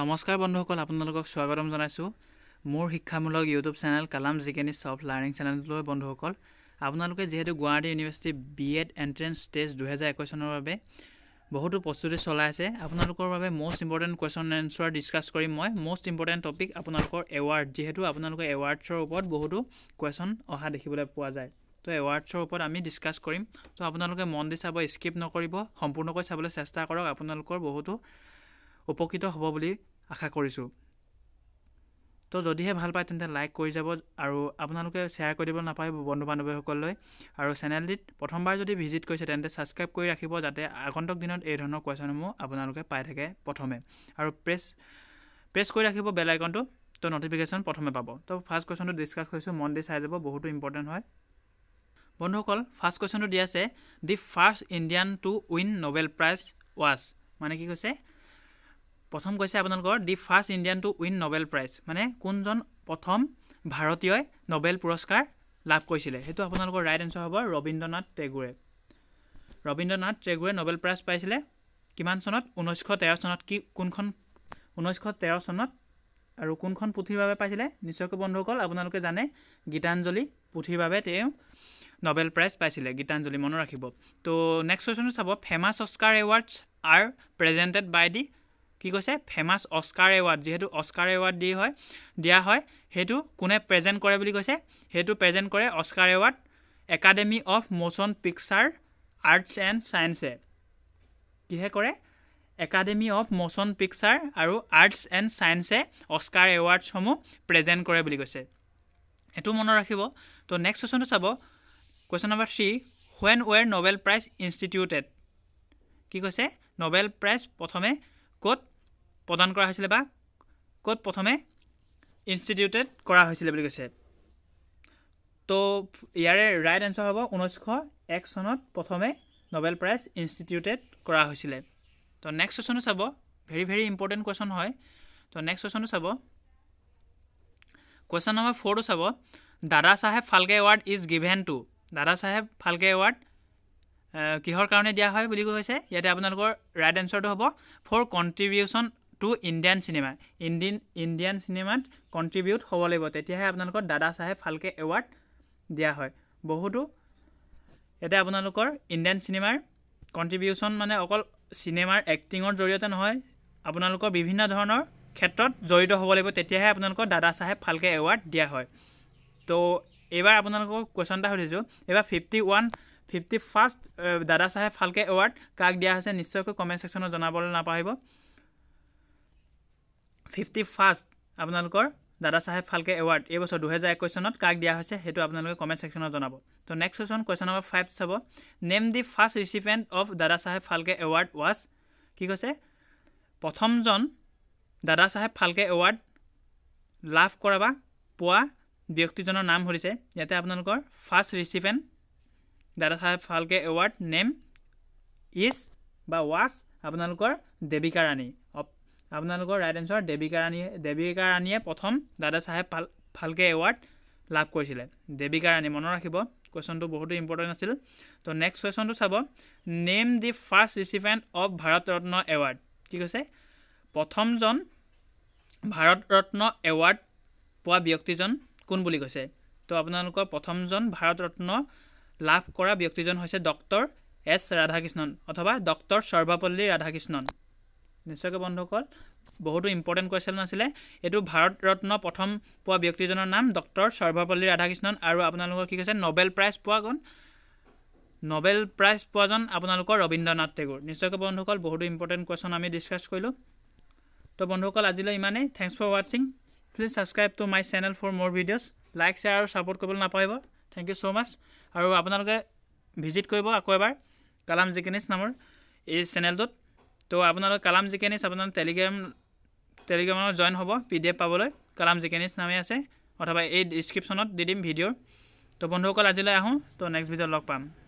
নমস্কাৰ বন্ধুসকল আপোনালোকক স্বাগতম জনাইছোঁ মোৰ শিক্ষামূলক ইউটিউব চেনেল কালাম জিকেনি ছফ্ট লাৰ্ণিং চেনেলটোলৈ বন্ধুসকল আপোনালোকে যিহেতু Guwahati University B Ed entrance test দুহেজাৰ একৈছ চনৰ বাবে বহুতো প্ৰস্তুতি চলাই আছে আপোনালোকৰ বাবে most important question answer discuss কৰিম মই মষ্ট ইম্পৰ্টেণ্ট টপিক আপোনালোকৰ এৱাৰ্ড যিহেতু আপোনালোকে এৱাৰ্ডছৰ ওপৰত বহুতো কুৱেশ্যন অহা দেখিবলৈ পোৱা যায় তো এৱাৰ্ডছৰ ওপৰত আমি ডিছকাছ কৰিম তো আপোনালোকে মন দি চাব স্কিপ নকৰিব সম্পূৰ্ণকৈ চাবলৈ চেষ্টা কৰক আপোনালোকৰ বহুতো উপকৃত হ'ব বুলি আশা কৰিছোঁ তো যদিহে ভাল পায় তেন্তে লাইক কৰি যাব আৰু আপোনালোকে শ্বেয়াৰ কৰি দিব নাপায় বন্ধু বান্ধৱীসকললৈ আৰু চেনেলটিত প্ৰথমবাৰ যদি ভিজিট কৰিছে তেন্তে ছাবস্ক্ৰাইব কৰি ৰাখিব যাতে আগন্তুক দিনত এই ধৰণৰ কুৱেশ্যনসমূহ আপোনালোকে পাই থাকে প্ৰথমে আৰু প্ৰেছ প্ৰেছ কৰি ৰাখিব বেল আইকনটো তো ন'টিফিকেশ্যন প্ৰথমে পাব তো ফাৰ্ষ্ট কুৱেশ্যনটো ডিছকাছ কৰিছোঁ মন দি চাই যাব বহুতো ইম্পৰ্টেণ্ট হয় বন্ধুসকল ফাৰ্ষ্ট কুৱেশ্যনটো দিয়া আছে the first Indian to win Nobel Prize was মানে কি কৈছে প্ৰথম কৈছে আপোনালোকৰ the first Indian to win Nobel Prize মানে কোনজন প্ৰথম ভাৰতীয়ই নবেল পুৰস্কাৰ লাভ কৰিছিলে সেইটো আপোনালোকৰ ৰাইট এনচাৰ হ'ব ৰবীন্দ্ৰনাথ টেগুৰে ৰবীন্দ্ৰনাথ টেগুৰে নবেল প্ৰাইজ পাইছিলে কিমান চনত ঊনৈছশ তেৰ চনত কি কোনখন ঊনৈছশ তেৰ চনত আৰু কোনখন পুথিৰ বাবে পাইছিলে নিশ্চয়কৈ বন্ধুসকল আপোনালোকে জানে গীতাঞ্জলি পুথিৰ বাবে তেওঁ নবেল প্ৰাইজ পাইছিলে গীতাঞ্জলি মনত ৰাখিব তো নেক্সট কুৱেশ্যনটো চাব famous Oscar awards are presented by the কি কৈছে ফেমাছ অস্কাৰ এৱাৰ্ড যিহেতু অস্কাৰ এৱাৰ্ড দি হয় দিয়া হয় সেইটো কোনে প্ৰেজেণ্ট কৰে বুলি কৈছে সেইটো প্ৰেজেণ্ট কৰে Oscar award Academy of Motion Picture Arts and চায়েন্সে কিহে কৰে একাডেমি অফ মোশ্যন পিকচাৰ আৰু আৰ্টছ এণ্ড চায়েন্সে অস্কাৰ এৱাৰ্ডছসমূহ প্ৰেজেণ্ট কৰে বুলি কৈছে সেইটো মনত ৰাখিব তো নেক্সট কুৱেশ্যনটো চাব question number three when were Nobel Prize instituted কি কৈছে নবেল প্ৰাইজ প্ৰথমে ক'ত প্ৰদান কৰা হৈছিলে বা ক'ত প্ৰথমে ইনষ্টিটিউটেড কৰা হৈছিলে বুলি কৈছে তো ইয়াৰে ৰাইট এনচাৰ হ'ব ঊনৈছশ এক চনত প্ৰথমে নবেল প্ৰাইজ ইনষ্টিটিউটেড কৰা হৈছিলে তো নেক্সট কুৱেশ্যনটো চাব ভেৰি ভেৰি ইম্পৰ্টেণ্ট কুৱেশ্যন হয় তো নেক্সট কুৱেশ্যনটো চাব কুৱেশ্যন নম্বৰ ফ'ৰটো চাব Dadasaheb Phalke award is given to Dadasaheb Phalke award কিহৰ কাৰণে দিয়া হয় বুলি কৈছে ইয়াতে আপোনালোকৰ ৰাইট এনচাৰটো হ'ব for contribution to Indian cinema Indian Indian চিনেমাত কণ্ট্ৰিবিউট হ'ব লাগিব তেতিয়াহে আপোনালোকৰ দাদা চাহেব ফাল্কে এৱাৰ্ড দিয়া হয় বহুতো ইয়াতে আপোনালোকৰ ইণ্ডিয়ান চিনেমাৰ কণ্ট্ৰিবিউশ্যন মানে অকল চিনেমাৰ এক্টিঙৰ জৰিয়তে নহয় আপোনালোকৰ বিভিন্ন ধৰণৰ ক্ষেত্ৰত জড়িত হ'ব লাগিব তেতিয়াহে আপোনালোকৰ দাদা চাহেব ফাল্কে এৱাৰ্ড দিয়া হয় তো এইবাৰ আপোনালোকক কুৱেশ্যন এটা সুধিছোঁ এইবাৰ ফিফটি ওৱান ফিফটি ফাৰ্ষ্ট দাদা চাহে ফাল্কে এৱাৰ্ড কাক দিয়া হৈছে নিশ্চয়কৈ কমেণ্ট ছেকশ্যনত জনাবলৈ নাপাহৰিব ফিফটি ফাৰ্ষ্ট আপোনালোকৰ দাদা চাহেব ফাল্কে এৱাৰ্ড এইবছৰ দুহেজাৰ একৈছ চনত কাক দিয়া হৈছে সেইটো আপোনালোকে কমেণ্ট ছেকশ্যনত জনাব তো next question question number five চাব name the first recipient of Dadasaheb Phalke award was কি কৈছে প্ৰথমজন দাদা চাহেব ফাল্কে এৱাৰ্ড লাভ কৰা বা পোৱা ব্যক্তিজনৰ নাম সুধিছে ইয়াতে আপোনালোকৰ first recipient Dadasaheb Phalke award name is বা ৱাজ আপোনালোকৰ দেৱিকা ৰাণী আপোনালোকৰ ৰাইট এনচাৰ দেৱিকা ৰাণীয়ে দেৱিকা ৰাণীয়ে প্ৰথম দাদা চাহেব ফাল ফাল্কে এৱাৰ্ড লাভ কৰিছিলে দেৱিকা ৰাণী মনত ৰাখিব কুৱেশ্যনটো বহুতো ইম্পৰ্টেণ্ট আছিল তো নেক্সট কুৱেশ্যনটো চাব name the first recipient of Bharat Ratna award কি কৈছে প্ৰথমজন ভাৰত ৰত্ন এৱাৰ্ড পোৱা ব্যক্তিজন কোন বুলি কৈছে তো আপোনালোকৰ প্ৰথমজন ভাৰত ৰত্ন লাভ কৰা ব্যক্তিজন হৈছে ডক্টৰ এছ ৰাধাকৃষ্ণন অথবা ডক্টৰ সৰ্বপল্লী ৰাধাকৃষ্ণন নিশ্চয়কৈ বন্ধুসকল বহুতো ইম্পৰ্টেণ্ট কুৱেশ্যন আছিলে এইটো ভাৰত ৰত্ন প্ৰথম পোৱা ব্যক্তিজনৰ নাম ডক্টৰ সৰ্বপল্লী ৰাধাকৃষ্ণন আৰু আপোনালোকৰ কি কৈছে নবেল প্ৰাইজ পোৱা পোৱাজন নবেল প্ৰাইজ পোৱাজন আপোনালোকৰ ৰবীন্দ্ৰনাথ টেগুৰ নিশ্চয়কৈ বন্ধুসকল বহুতো ইম্পৰ্টেণ্ট কুৱেশ্যন আমি ডিছকাছ কৰিলোঁ তো বন্ধুসকল আজিলৈ ইমানেই থেংকছ ফৰ ৱাটছিং please subscribe to my channel for মোৰ ভিডিঅ'ছ লাইক শ্বেয়াৰ আৰু ছাপৰ্ট কৰিবলৈ নাপাহৰিব থেংক ইউ ছ' মাছ আৰু আপোনালোকে ভিজিট কৰিব আকৌ এবাৰ কালাম জিকেনিচ নামৰ এই চেনেলটোত তো আপোনালোকে কালাম জিকেনিচ আপোনাৰ টেলিগ্ৰাম টেলিগ্ৰামত জইন হ'ব পি ডি এফ পাবলৈ কালাম জিকেনিচ নামে আছে অথবা এই ডিছক্ৰিপশ্যনত দি দিম ভিডিঅ' তো বন্ধুসকল আজিলৈ আহোঁ তো নেক্সট ভিডিঅ'ত লগ পাম